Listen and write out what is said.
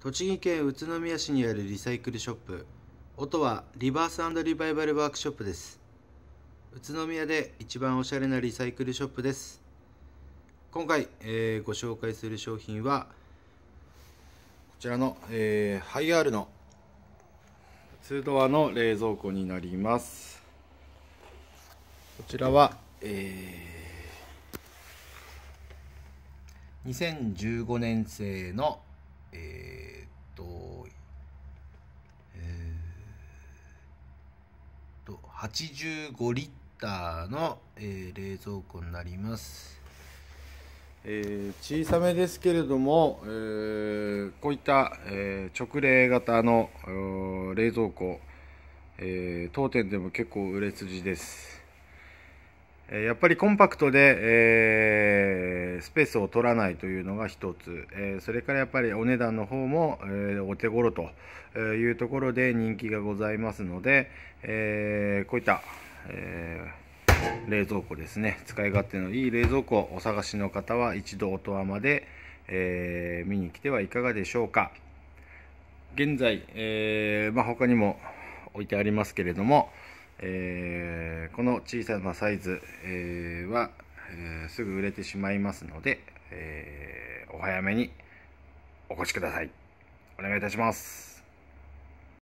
栃木県宇都宮市にあるリサイクルショップ音はリバースリバイバルワークショップです宇都宮で一番おしゃれなリサイクルショップです今回、えー、ご紹介する商品はこちらの、えー、ハイアールの2ドアの冷蔵庫になりますこちらは、えー、2015年製の、えー85リッターの、えー、冷蔵庫になります、えー、小さめですけれども、えー、こういった、え直冷型の冷蔵庫、え当店でも結構売れ筋です、えやっぱりコンパクトで、えスペースを取らないというのが1つ、えそれからやっぱりお値段の方も、えお手頃というところで人気がございますので、えこういった、え冷蔵庫ですね使い勝手のいい冷蔵庫をお探しの方は一度音羽まで、え見に来てはいかがでしょうか現在、えまあ、他にも置いてありますけれども、えー、この小さなサイズ、えー、はえー、すぐ売れてしまいますので、えー、お早めにお越しください。お願いいたします。